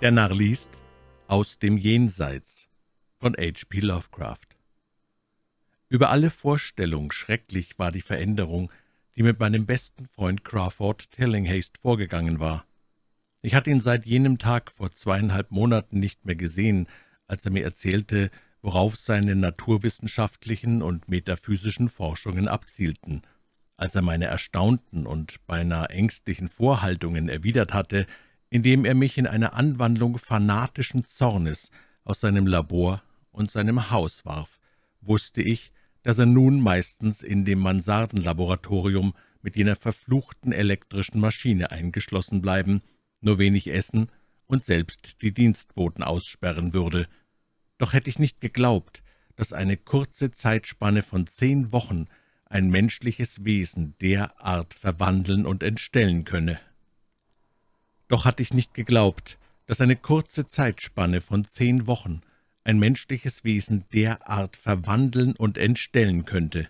Der Narr liest Aus dem Jenseits von H.P. Lovecraft Über alle Vorstellung schrecklich war die Veränderung, die mit meinem besten Freund Crawford Tillinghast vorgegangen war. Ich hatte ihn seit jenem Tag vor zweieinhalb Monaten nicht mehr gesehen, als er mir erzählte, worauf seine naturwissenschaftlichen und metaphysischen Forschungen abzielten. Als er meine erstaunten und beinahe ängstlichen Vorhaltungen erwidert hatte, indem er mich in eine Anwandlung fanatischen Zornes aus seinem Labor und seinem Haus warf, wusste ich, dass er nun meistens in dem Mansardenlaboratorium mit jener verfluchten elektrischen Maschine eingeschlossen bleiben, nur wenig essen und selbst die Dienstboten aussperren würde. Doch hätte ich nicht geglaubt, dass eine kurze Zeitspanne von zehn Wochen ein menschliches Wesen derart verwandeln und entstellen könne. Doch hatte ich nicht geglaubt, dass eine kurze Zeitspanne von zehn Wochen ein menschliches Wesen derart verwandeln und entstellen könnte.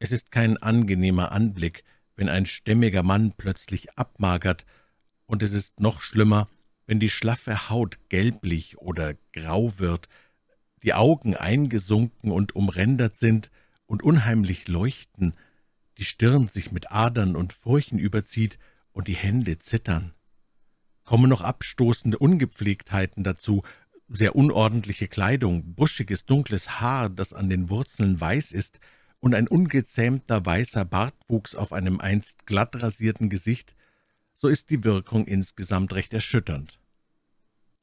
Es ist kein angenehmer Anblick, wenn ein stämmiger Mann plötzlich abmagert, und es ist noch schlimmer, wenn die schlaffe Haut gelblich oder grau wird, die Augen eingesunken und umrändert sind und unheimlich leuchten, die Stirn sich mit Adern und Furchen überzieht, und die Hände zittern. Kommen noch abstoßende Ungepflegtheiten dazu, sehr unordentliche Kleidung, buschiges, dunkles Haar, das an den Wurzeln weiß ist, und ein ungezähmter weißer Bartwuchs auf einem einst glatt rasierten Gesicht, so ist die Wirkung insgesamt recht erschütternd.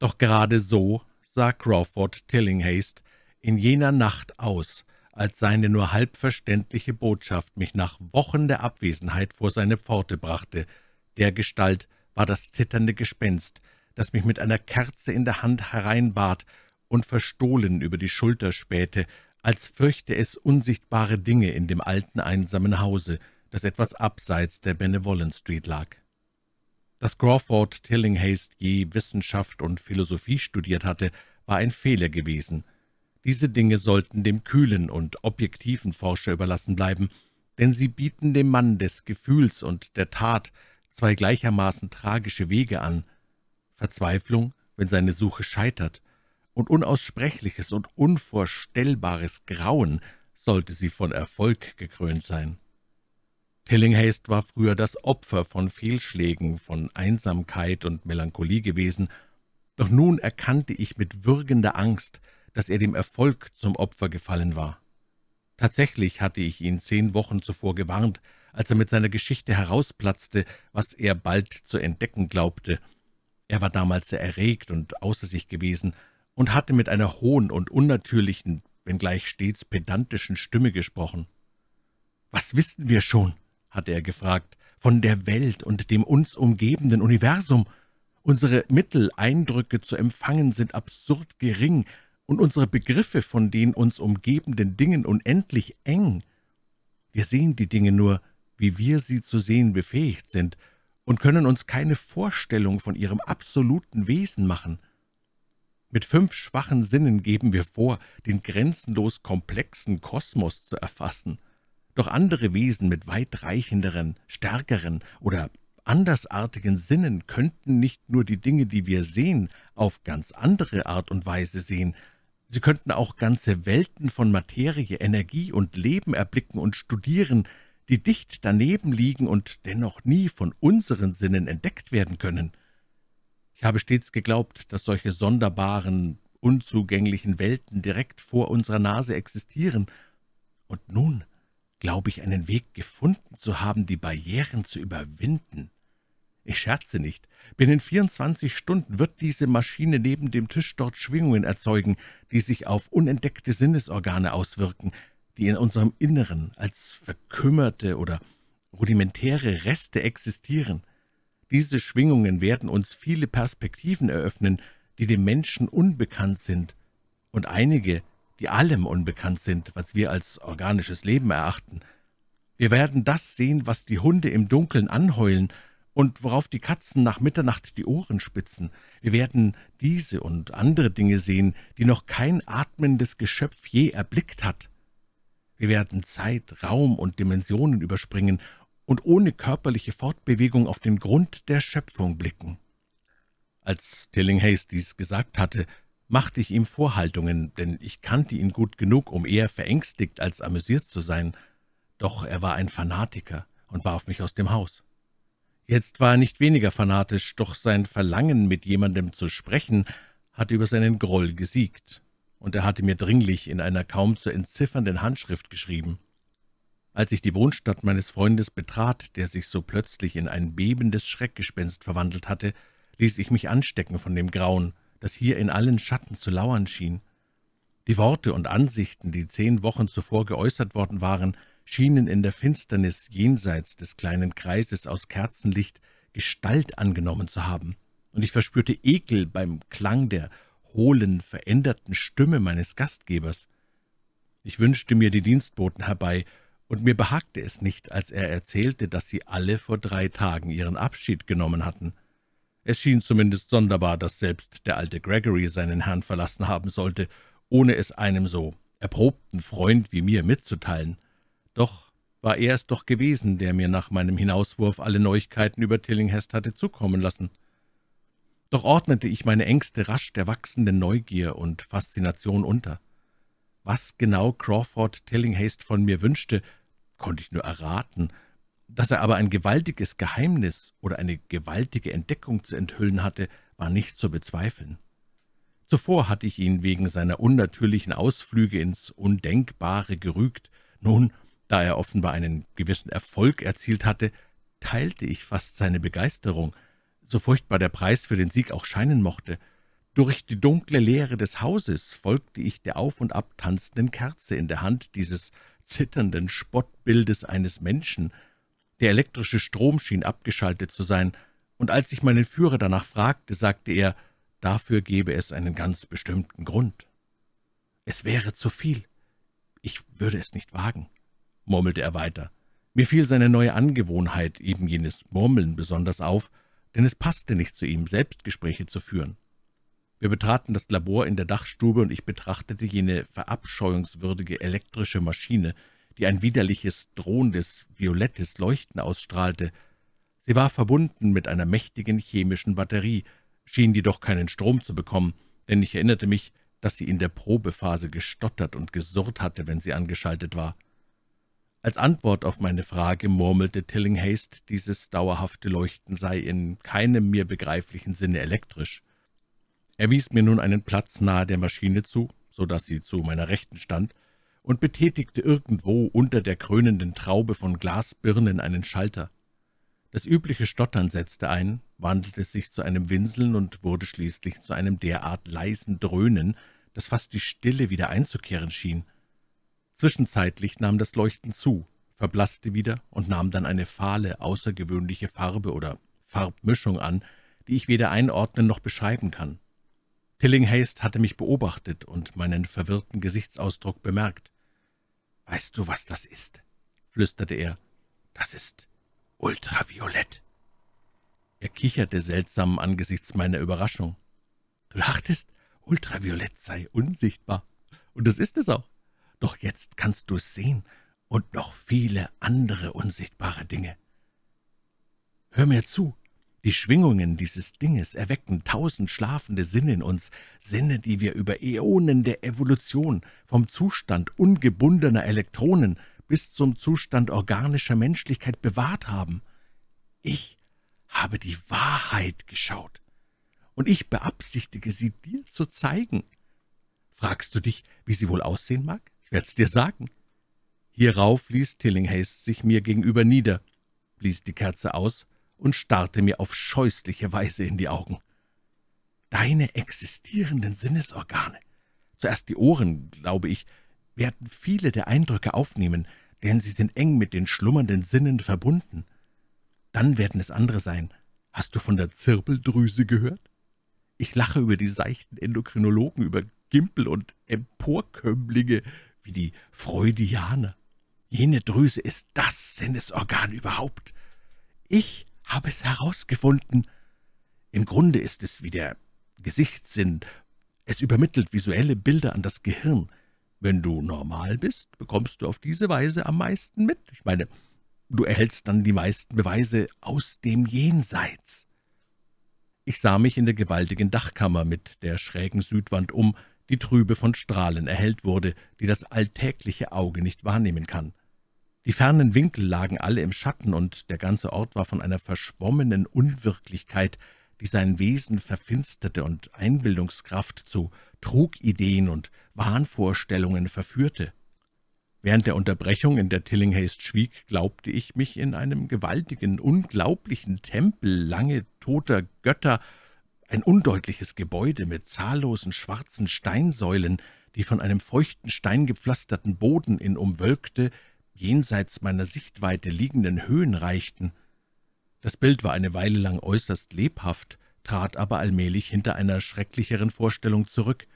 Doch gerade so sah Crawford Tillinghaste in jener Nacht aus, als seine nur halbverständliche Botschaft mich nach Wochen der Abwesenheit vor seine Pforte brachte – der Gestalt war das zitternde Gespenst, das mich mit einer Kerze in der Hand hereinbat und verstohlen über die Schulter spähte, als fürchte es unsichtbare Dinge in dem alten, einsamen Hause, das etwas abseits der Benevolent Street lag. Dass Crawford Tillinghast je Wissenschaft und Philosophie studiert hatte, war ein Fehler gewesen. Diese Dinge sollten dem kühlen und objektiven Forscher überlassen bleiben, denn sie bieten dem Mann des Gefühls und der Tat zwei gleichermaßen tragische Wege an. Verzweiflung, wenn seine Suche scheitert, und unaussprechliches und unvorstellbares Grauen sollte sie von Erfolg gekrönt sein. Tillinghast war früher das Opfer von Fehlschlägen, von Einsamkeit und Melancholie gewesen, doch nun erkannte ich mit würgender Angst, dass er dem Erfolg zum Opfer gefallen war. Tatsächlich hatte ich ihn zehn Wochen zuvor gewarnt, als er mit seiner Geschichte herausplatzte, was er bald zu entdecken glaubte. Er war damals sehr erregt und außer sich gewesen und hatte mit einer hohen und unnatürlichen, wenngleich stets pedantischen Stimme gesprochen. »Was wissen wir schon?« hatte er gefragt, »von der Welt und dem uns umgebenden Universum. Unsere Mittel, Eindrücke zu empfangen, sind absurd gering, und unsere Begriffe von den uns umgebenden Dingen unendlich eng. Wir sehen die Dinge nur, wie wir sie zu sehen befähigt sind, und können uns keine Vorstellung von ihrem absoluten Wesen machen. Mit fünf schwachen Sinnen geben wir vor, den grenzenlos komplexen Kosmos zu erfassen. Doch andere Wesen mit weitreichenderen, stärkeren oder andersartigen Sinnen könnten nicht nur die Dinge, die wir sehen, auf ganz andere Art und Weise sehen, sie könnten auch ganze Welten von Materie, Energie und Leben erblicken und studieren, die dicht daneben liegen und dennoch nie von unseren Sinnen entdeckt werden können. Ich habe stets geglaubt, dass solche sonderbaren, unzugänglichen Welten direkt vor unserer Nase existieren, und nun glaube ich einen Weg gefunden zu haben, die Barrieren zu überwinden. Ich scherze nicht, binnen 24 Stunden wird diese Maschine neben dem Tisch dort Schwingungen erzeugen, die sich auf unentdeckte Sinnesorgane auswirken, die in unserem Inneren als verkümmerte oder rudimentäre Reste existieren. Diese Schwingungen werden uns viele Perspektiven eröffnen, die dem Menschen unbekannt sind, und einige, die allem unbekannt sind, was wir als organisches Leben erachten. Wir werden das sehen, was die Hunde im Dunkeln anheulen und worauf die Katzen nach Mitternacht die Ohren spitzen. Wir werden diese und andere Dinge sehen, die noch kein atmendes Geschöpf je erblickt hat. Wir werden Zeit, Raum und Dimensionen überspringen und ohne körperliche Fortbewegung auf den Grund der Schöpfung blicken. Als Tilling Hayes dies gesagt hatte, machte ich ihm Vorhaltungen, denn ich kannte ihn gut genug, um eher verängstigt als amüsiert zu sein. Doch er war ein Fanatiker und warf mich aus dem Haus. Jetzt war er nicht weniger fanatisch, doch sein Verlangen, mit jemandem zu sprechen, hatte über seinen Groll gesiegt und er hatte mir dringlich in einer kaum zu entziffernden Handschrift geschrieben. Als ich die Wohnstadt meines Freundes betrat, der sich so plötzlich in ein bebendes Schreckgespenst verwandelt hatte, ließ ich mich anstecken von dem Grauen, das hier in allen Schatten zu lauern schien. Die Worte und Ansichten, die zehn Wochen zuvor geäußert worden waren, schienen in der Finsternis jenseits des kleinen Kreises aus Kerzenlicht Gestalt angenommen zu haben, und ich verspürte Ekel beim Klang der hohlen, veränderten Stimme meines Gastgebers. Ich wünschte mir die Dienstboten herbei, und mir behagte es nicht, als er erzählte, dass sie alle vor drei Tagen ihren Abschied genommen hatten. Es schien zumindest sonderbar, dass selbst der alte Gregory seinen Herrn verlassen haben sollte, ohne es einem so erprobten Freund wie mir mitzuteilen. Doch war er es doch gewesen, der mir nach meinem Hinauswurf alle Neuigkeiten über Tillinghast hatte zukommen lassen. Doch ordnete ich meine Ängste rasch der wachsenden Neugier und Faszination unter. Was genau Crawford Tillinghast von mir wünschte, konnte ich nur erraten. Dass er aber ein gewaltiges Geheimnis oder eine gewaltige Entdeckung zu enthüllen hatte, war nicht zu bezweifeln. Zuvor hatte ich ihn wegen seiner unnatürlichen Ausflüge ins Undenkbare gerügt. Nun, da er offenbar einen gewissen Erfolg erzielt hatte, teilte ich fast seine Begeisterung – so furchtbar der Preis für den Sieg auch scheinen mochte. Durch die dunkle Leere des Hauses folgte ich der auf und abtanzenden Kerze in der Hand dieses zitternden Spottbildes eines Menschen. Der elektrische Strom schien abgeschaltet zu sein, und als ich meinen Führer danach fragte, sagte er, dafür gebe es einen ganz bestimmten Grund. »Es wäre zu viel. Ich würde es nicht wagen«, murmelte er weiter. Mir fiel seine neue Angewohnheit, eben jenes Murmeln, besonders auf, denn es passte nicht zu ihm, Selbstgespräche zu führen. Wir betraten das Labor in der Dachstube, und ich betrachtete jene verabscheuungswürdige elektrische Maschine, die ein widerliches, drohendes, violettes Leuchten ausstrahlte. Sie war verbunden mit einer mächtigen chemischen Batterie, schien jedoch keinen Strom zu bekommen, denn ich erinnerte mich, dass sie in der Probephase gestottert und gesurrt hatte, wenn sie angeschaltet war. Als Antwort auf meine Frage murmelte Tillinghast, dieses dauerhafte Leuchten sei in keinem mir begreiflichen Sinne elektrisch. Er wies mir nun einen Platz nahe der Maschine zu, so dass sie zu meiner Rechten stand, und betätigte irgendwo unter der krönenden Traube von Glasbirnen einen Schalter. Das übliche Stottern setzte ein, wandelte sich zu einem Winseln und wurde schließlich zu einem derart leisen Dröhnen, dass fast die Stille wieder einzukehren schien – Zwischenzeitlich nahm das Leuchten zu, verblasste wieder und nahm dann eine fahle, außergewöhnliche Farbe oder Farbmischung an, die ich weder einordnen noch beschreiben kann. Tillinghast hatte mich beobachtet und meinen verwirrten Gesichtsausdruck bemerkt. »Weißt du, was das ist?« flüsterte er. »Das ist ultraviolett.« Er kicherte seltsam angesichts meiner Überraschung. »Du dachtest, ultraviolett sei unsichtbar. Und das ist es auch doch jetzt kannst du es sehen und noch viele andere unsichtbare Dinge. Hör mir zu, die Schwingungen dieses Dinges erwecken tausend schlafende Sinne in uns, Sinne, die wir über Äonen der Evolution vom Zustand ungebundener Elektronen bis zum Zustand organischer Menschlichkeit bewahrt haben. Ich habe die Wahrheit geschaut, und ich beabsichtige, sie dir zu zeigen. Fragst du dich, wie sie wohl aussehen mag? Ich werde es dir sagen. Hierauf ließ Tillinghast sich mir gegenüber nieder, blies die Kerze aus und starrte mir auf scheußliche Weise in die Augen. Deine existierenden Sinnesorgane, zuerst die Ohren, glaube ich, werden viele der Eindrücke aufnehmen, denn sie sind eng mit den schlummernden Sinnen verbunden. Dann werden es andere sein. Hast du von der Zirbeldrüse gehört? Ich lache über die seichten Endokrinologen, über Gimpel und Emporkömmlinge, wie die Freudianer. Jene Drüse ist das Sinnesorgan überhaupt. Ich habe es herausgefunden. Im Grunde ist es wie der Gesichtssinn. Es übermittelt visuelle Bilder an das Gehirn. Wenn du normal bist, bekommst du auf diese Weise am meisten mit. Ich meine, du erhältst dann die meisten Beweise aus dem Jenseits. Ich sah mich in der gewaltigen Dachkammer mit der schrägen Südwand um, die trübe von Strahlen erhellt wurde, die das alltägliche Auge nicht wahrnehmen kann. Die fernen Winkel lagen alle im Schatten, und der ganze Ort war von einer verschwommenen Unwirklichkeit, die sein Wesen verfinsterte und Einbildungskraft zu Trugideen und Wahnvorstellungen verführte. Während der Unterbrechung, in der Tillinghast schwieg, glaubte ich mich in einem gewaltigen, unglaublichen Tempel lange toter Götter ein undeutliches Gebäude mit zahllosen schwarzen Steinsäulen, die von einem feuchten, steingepflasterten Boden in umwölkte, jenseits meiner Sichtweite liegenden Höhen reichten. Das Bild war eine Weile lang äußerst lebhaft, trat aber allmählich hinter einer schrecklicheren Vorstellung zurück,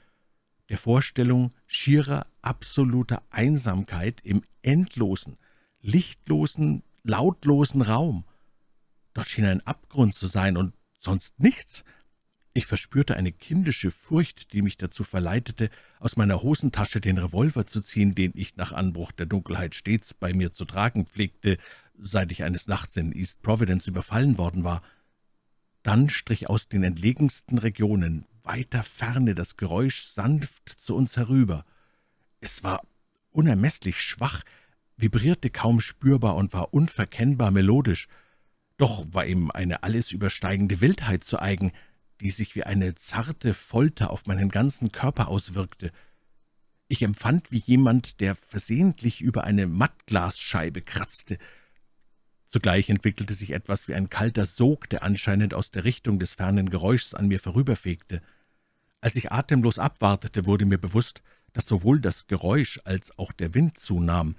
der Vorstellung schierer, absoluter Einsamkeit im endlosen, lichtlosen, lautlosen Raum. Dort schien ein Abgrund zu sein und sonst nichts, ich verspürte eine kindische Furcht, die mich dazu verleitete, aus meiner Hosentasche den Revolver zu ziehen, den ich nach Anbruch der Dunkelheit stets bei mir zu tragen pflegte, seit ich eines Nachts in East Providence überfallen worden war. Dann strich aus den entlegensten Regionen weiter Ferne das Geräusch sanft zu uns herüber. Es war unermesslich schwach, vibrierte kaum spürbar und war unverkennbar melodisch. Doch war ihm eine alles übersteigende Wildheit zu eigen – die sich wie eine zarte Folter auf meinen ganzen Körper auswirkte. Ich empfand wie jemand, der versehentlich über eine Mattglasscheibe kratzte. Zugleich entwickelte sich etwas wie ein kalter Sog, der anscheinend aus der Richtung des fernen Geräuschs an mir vorüberfegte. Als ich atemlos abwartete, wurde mir bewusst, dass sowohl das Geräusch als auch der Wind zunahm.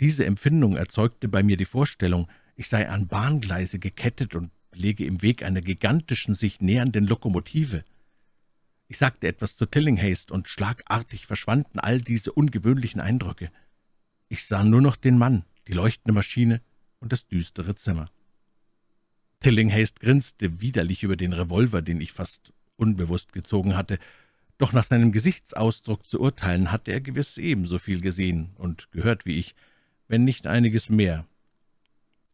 Diese Empfindung erzeugte bei mir die Vorstellung, ich sei an Bahngleise gekettet und lege im Weg einer gigantischen, sich nähernden Lokomotive. Ich sagte etwas zu Tillinghast, und schlagartig verschwanden all diese ungewöhnlichen Eindrücke. Ich sah nur noch den Mann, die leuchtende Maschine und das düstere Zimmer. Tillinghast grinste widerlich über den Revolver, den ich fast unbewusst gezogen hatte, doch nach seinem Gesichtsausdruck zu urteilen, hatte er gewiss ebenso viel gesehen und gehört wie ich, wenn nicht einiges mehr,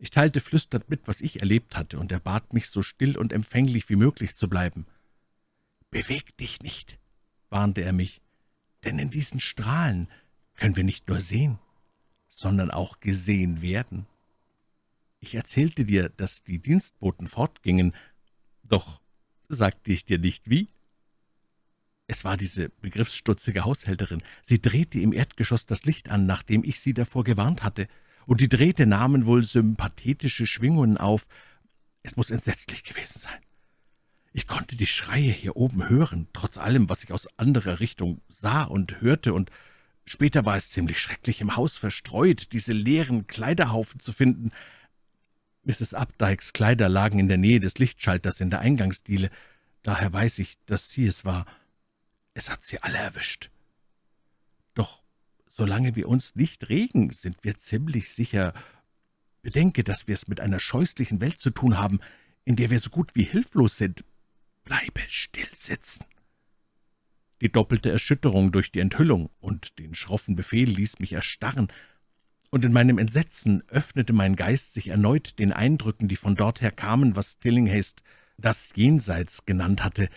ich teilte flüsternd mit, was ich erlebt hatte, und er bat mich, so still und empfänglich wie möglich zu bleiben. »Beweg dich nicht«, warnte er mich, »denn in diesen Strahlen können wir nicht nur sehen, sondern auch gesehen werden. Ich erzählte dir, dass die Dienstboten fortgingen, doch sagte ich dir nicht, wie.« es war diese begriffsstutzige Haushälterin. Sie drehte im Erdgeschoss das Licht an, nachdem ich sie davor gewarnt hatte und die Drähte nahmen wohl sympathetische Schwingungen auf. Es muss entsetzlich gewesen sein. Ich konnte die Schreie hier oben hören, trotz allem, was ich aus anderer Richtung sah und hörte, und später war es ziemlich schrecklich, im Haus verstreut, diese leeren Kleiderhaufen zu finden. Mrs. Updikes Kleider lagen in der Nähe des Lichtschalters in der Eingangsdiele, daher weiß ich, dass sie es war. Es hat sie alle erwischt. Solange wir uns nicht regen, sind wir ziemlich sicher. Bedenke, dass wir es mit einer scheußlichen Welt zu tun haben, in der wir so gut wie hilflos sind. Bleibe still sitzen.« Die doppelte Erschütterung durch die Enthüllung und den schroffen Befehl ließ mich erstarren, und in meinem Entsetzen öffnete mein Geist sich erneut den Eindrücken, die von dort her kamen, was Tillinghast das Jenseits genannt hatte.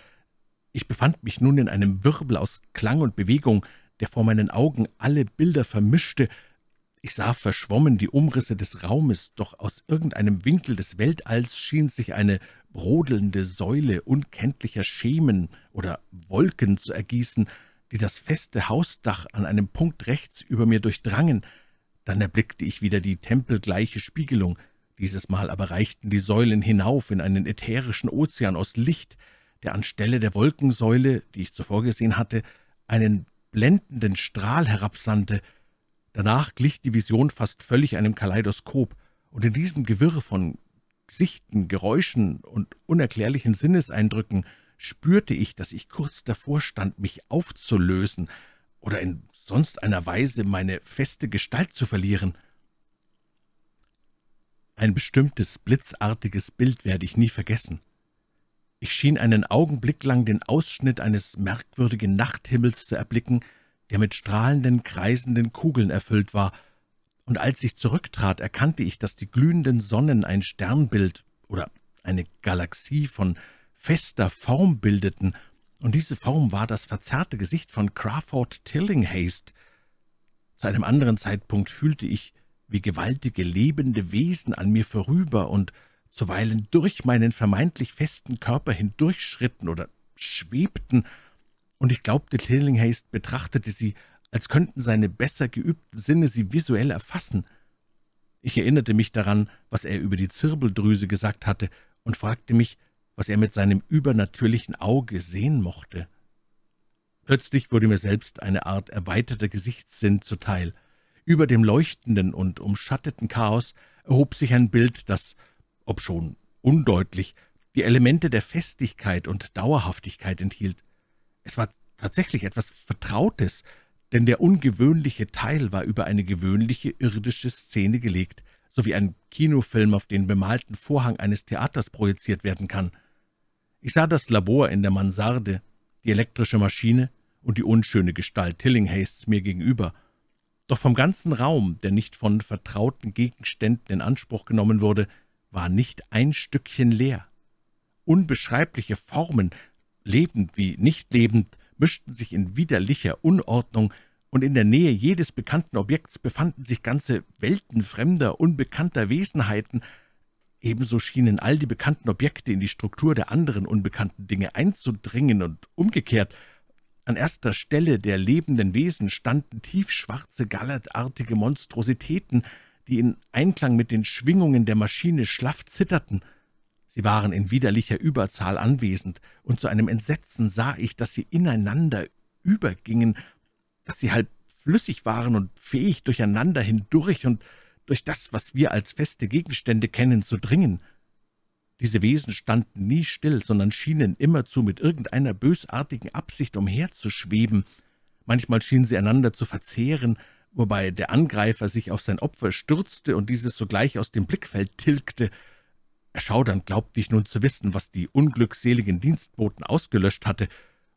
Ich befand mich nun in einem Wirbel aus Klang und Bewegung, der vor meinen Augen alle Bilder vermischte. Ich sah verschwommen die Umrisse des Raumes, doch aus irgendeinem Winkel des Weltalls schien sich eine brodelnde Säule unkenntlicher Schemen oder Wolken zu ergießen, die das feste Hausdach an einem Punkt rechts über mir durchdrangen. Dann erblickte ich wieder die tempelgleiche Spiegelung, dieses Mal aber reichten die Säulen hinauf in einen ätherischen Ozean aus Licht, der anstelle der Wolkensäule, die ich zuvor gesehen hatte, einen blendenden Strahl herabsandte. Danach glich die Vision fast völlig einem Kaleidoskop, und in diesem Gewirr von Gesichten, Geräuschen und unerklärlichen Sinneseindrücken spürte ich, dass ich kurz davor stand, mich aufzulösen oder in sonst einer Weise meine feste Gestalt zu verlieren. Ein bestimmtes blitzartiges Bild werde ich nie vergessen. Ich schien einen Augenblick lang den Ausschnitt eines merkwürdigen Nachthimmels zu erblicken, der mit strahlenden, kreisenden Kugeln erfüllt war, und als ich zurücktrat, erkannte ich, dass die glühenden Sonnen ein Sternbild oder eine Galaxie von fester Form bildeten, und diese Form war das verzerrte Gesicht von Crawford Tillinghast. Zu einem anderen Zeitpunkt fühlte ich, wie gewaltige lebende Wesen an mir vorüber und zuweilen durch meinen vermeintlich festen Körper hindurchschritten oder schwebten, und ich glaubte, Tillinghast betrachtete sie, als könnten seine besser geübten Sinne sie visuell erfassen. Ich erinnerte mich daran, was er über die Zirbeldrüse gesagt hatte, und fragte mich, was er mit seinem übernatürlichen Auge sehen mochte. Plötzlich wurde mir selbst eine Art erweiterter Gesichtssinn zuteil. Über dem leuchtenden und umschatteten Chaos erhob sich ein Bild, das obschon undeutlich, die Elemente der Festigkeit und Dauerhaftigkeit enthielt. Es war tatsächlich etwas Vertrautes, denn der ungewöhnliche Teil war über eine gewöhnliche irdische Szene gelegt, so wie ein Kinofilm auf den bemalten Vorhang eines Theaters projiziert werden kann. Ich sah das Labor in der Mansarde, die elektrische Maschine und die unschöne Gestalt Tillinghastes mir gegenüber. Doch vom ganzen Raum, der nicht von vertrauten Gegenständen in Anspruch genommen wurde, war nicht ein Stückchen leer. Unbeschreibliche Formen, lebend wie nicht lebend, mischten sich in widerlicher Unordnung, und in der Nähe jedes bekannten Objekts befanden sich ganze Welten fremder, unbekannter Wesenheiten. Ebenso schienen all die bekannten Objekte in die Struktur der anderen unbekannten Dinge einzudringen und umgekehrt. An erster Stelle der lebenden Wesen standen tiefschwarze, gallertartige Monstrositäten, die in Einklang mit den Schwingungen der Maschine schlaff zitterten. Sie waren in widerlicher Überzahl anwesend, und zu einem Entsetzen sah ich, dass sie ineinander übergingen, dass sie halb flüssig waren und fähig durcheinander hindurch und durch das, was wir als feste Gegenstände kennen, zu dringen. Diese Wesen standen nie still, sondern schienen immerzu mit irgendeiner bösartigen Absicht umherzuschweben. Manchmal schienen sie einander zu verzehren, wobei der Angreifer sich auf sein Opfer stürzte und dieses sogleich aus dem Blickfeld tilgte. Erschaudernd glaubte ich nun zu wissen, was die unglückseligen Dienstboten ausgelöscht hatte,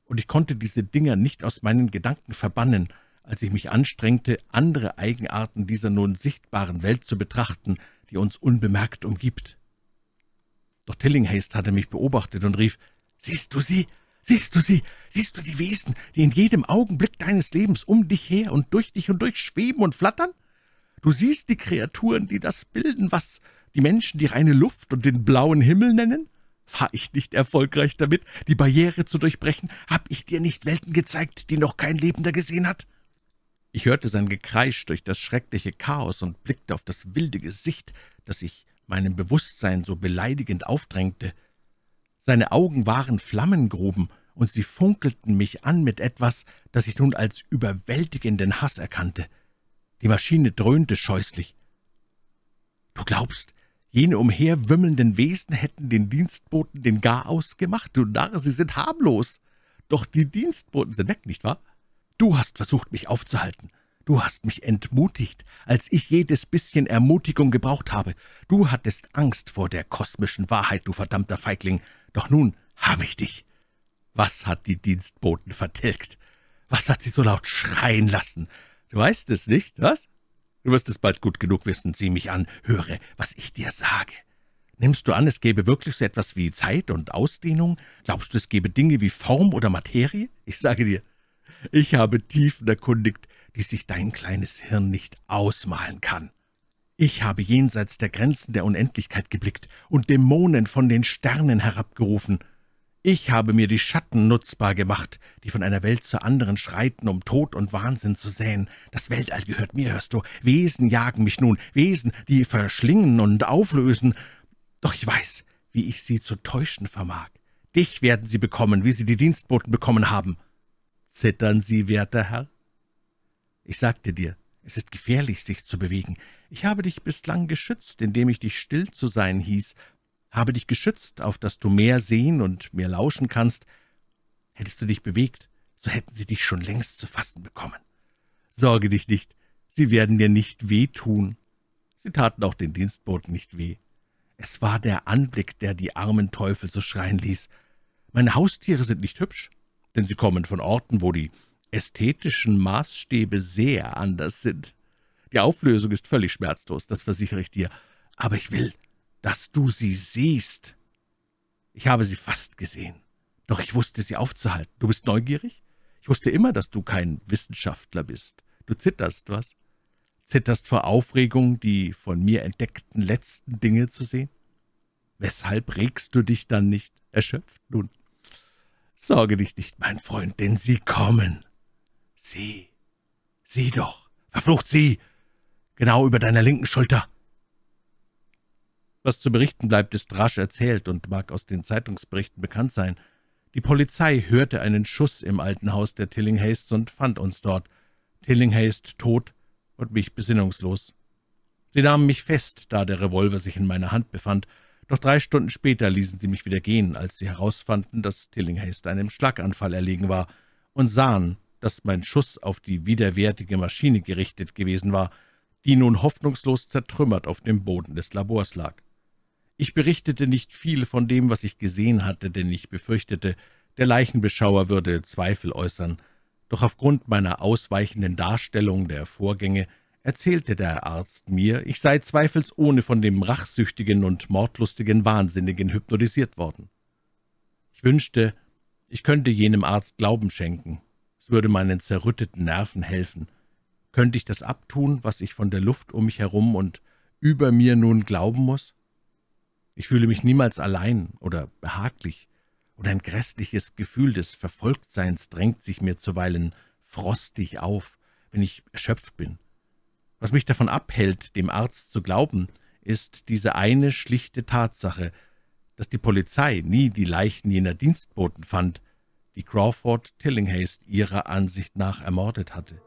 und ich konnte diese Dinger nicht aus meinen Gedanken verbannen, als ich mich anstrengte, andere Eigenarten dieser nun sichtbaren Welt zu betrachten, die uns unbemerkt umgibt. Doch Tillinghast hatte mich beobachtet und rief, »Siehst du sie?« Siehst du sie? Siehst du die Wesen, die in jedem Augenblick deines Lebens um dich her und durch dich und durch schweben und flattern? Du siehst die Kreaturen, die das bilden, was die Menschen die reine Luft und den blauen Himmel nennen? War ich nicht erfolgreich damit, die Barriere zu durchbrechen? Hab ich dir nicht Welten gezeigt, die noch kein Lebender gesehen hat? Ich hörte sein Gekreisch durch das schreckliche Chaos und blickte auf das wilde Gesicht, das sich meinem Bewusstsein so beleidigend aufdrängte. Seine Augen waren Flammengruben, und sie funkelten mich an mit etwas, das ich nun als überwältigenden Hass erkannte. Die Maschine dröhnte scheußlich. »Du glaubst, jene umherwimmelnden Wesen hätten den Dienstboten den Garaus gemacht? Du Narr, sie sind harmlos! Doch die Dienstboten sind weg, nicht wahr? Du hast versucht, mich aufzuhalten.« Du hast mich entmutigt, als ich jedes bisschen Ermutigung gebraucht habe. Du hattest Angst vor der kosmischen Wahrheit, du verdammter Feigling. Doch nun habe ich dich. Was hat die Dienstboten vertilgt? Was hat sie so laut schreien lassen? Du weißt es nicht, was? Du wirst es bald gut genug wissen. Sieh mich an, höre, was ich dir sage. Nimmst du an, es gäbe wirklich so etwas wie Zeit und Ausdehnung? Glaubst du, es gäbe Dinge wie Form oder Materie? Ich sage dir, ich habe Tiefen erkundigt, die sich dein kleines Hirn nicht ausmalen kann. Ich habe jenseits der Grenzen der Unendlichkeit geblickt und Dämonen von den Sternen herabgerufen. Ich habe mir die Schatten nutzbar gemacht, die von einer Welt zur anderen schreiten, um Tod und Wahnsinn zu säen. Das Weltall gehört mir, hörst du. Wesen jagen mich nun, Wesen, die verschlingen und auflösen. Doch ich weiß, wie ich sie zu täuschen vermag. Dich werden sie bekommen, wie sie die Dienstboten bekommen haben. Zittern sie, werter Herr? Ich sagte dir, es ist gefährlich, sich zu bewegen. Ich habe dich bislang geschützt, indem ich dich still zu sein hieß, habe dich geschützt, auf dass du mehr sehen und mehr lauschen kannst. Hättest du dich bewegt, so hätten sie dich schon längst zu fassen bekommen. Sorge dich nicht, sie werden dir nicht weh tun. Sie taten auch den Dienstboten nicht weh. Es war der Anblick, der die armen Teufel so schreien ließ. Meine Haustiere sind nicht hübsch, denn sie kommen von Orten, wo die ästhetischen Maßstäbe sehr anders sind. Die Auflösung ist völlig schmerzlos, das versichere ich dir, aber ich will, dass du sie siehst. Ich habe sie fast gesehen, doch ich wusste, sie aufzuhalten. Du bist neugierig? Ich wusste immer, dass du kein Wissenschaftler bist. Du zitterst, was? Zitterst vor Aufregung, die von mir entdeckten letzten Dinge zu sehen? Weshalb regst du dich dann nicht, erschöpft nun? Sorge dich nicht, mein Freund, denn sie kommen. Sieh, sieh doch, verflucht sieh, genau über deiner linken Schulter. Was zu berichten bleibt, ist rasch erzählt und mag aus den Zeitungsberichten bekannt sein. Die Polizei hörte einen Schuss im alten Haus der Tillinghays und fand uns dort. Tillinghast tot und mich besinnungslos. Sie nahmen mich fest, da der Revolver sich in meiner Hand befand, doch drei Stunden später ließen sie mich wieder gehen, als sie herausfanden, dass Tillinghast einem Schlaganfall erlegen war, und sahen, dass mein Schuss auf die widerwärtige Maschine gerichtet gewesen war, die nun hoffnungslos zertrümmert auf dem Boden des Labors lag. Ich berichtete nicht viel von dem, was ich gesehen hatte, denn ich befürchtete, der Leichenbeschauer würde Zweifel äußern, doch aufgrund meiner ausweichenden Darstellung der Vorgänge erzählte der Arzt mir, ich sei zweifelsohne von dem rachsüchtigen und mordlustigen Wahnsinnigen hypnotisiert worden. Ich wünschte, ich könnte jenem Arzt Glauben schenken, es würde meinen zerrütteten Nerven helfen. Könnte ich das abtun, was ich von der Luft um mich herum und über mir nun glauben muss? Ich fühle mich niemals allein oder behaglich, und ein grässliches Gefühl des Verfolgtseins drängt sich mir zuweilen frostig auf, wenn ich erschöpft bin. Was mich davon abhält, dem Arzt zu glauben, ist diese eine schlichte Tatsache, dass die Polizei nie die Leichen jener Dienstboten fand, die Crawford Tillinghast ihrer Ansicht nach ermordet hatte.